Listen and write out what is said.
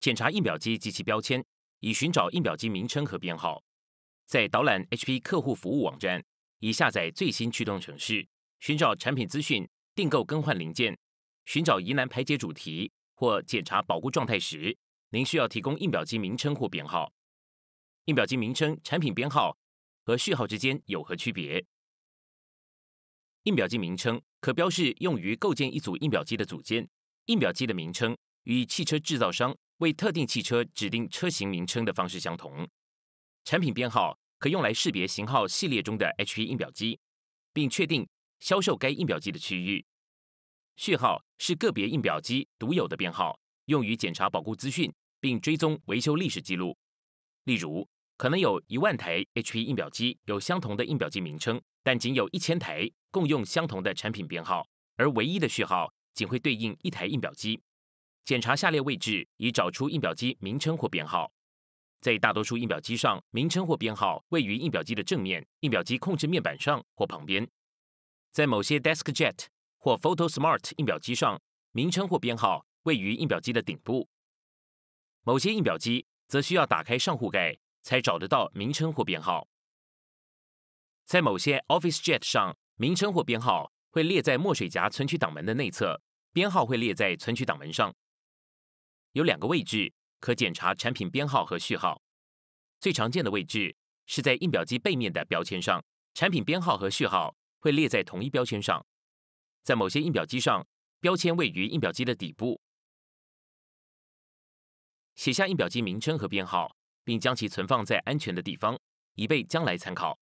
检查印表机及其标签，以寻找印表机名称和编号。在导览 HP 客户服务网站以下载最新驱动程序、寻找产品资讯、订购更换零件、寻找疑难排解主题或检查保护状态时，您需要提供印表机名称或编号。印表机名称、产品编号和序号之间有何区别？印表机名称可标示用于构建一组印表机的组件。印表机的名称与汽车制造商。为特定汽车指定车型名称的方式相同。产品编号可用来识别型号系列中的 HP 印表机，并确定销售该印表机的区域。序号是个别印表机独有的编号，用于检查保固资讯并追踪维修历史记录。例如，可能有一万台 HP 印表机有相同的印表机名称，但仅有一千台共用相同的产品编号，而唯一的序号仅会对应一台印表机。检查下列位置，以找出印表机名称或编号。在大多数印表机上，名称或编号位于印表机的正面、印表机控制面板上或旁边。在某些 DeskJet 或 PhotoSmart 印表机上，名称或编号位于印表机的顶部。某些印表机则需要打开上户盖才找得到名称或编号。在某些 OfficeJet 上，名称或编号会列在墨水夹存取挡门的内侧，编号会列在存取挡门上。有两个位置可检查产品编号和序号。最常见的位置是在印表机背面的标签上，产品编号和序号会列在同一标签上。在某些印表机上，标签位于印表机的底部。写下印表机名称和编号，并将其存放在安全的地方，以备将来参考。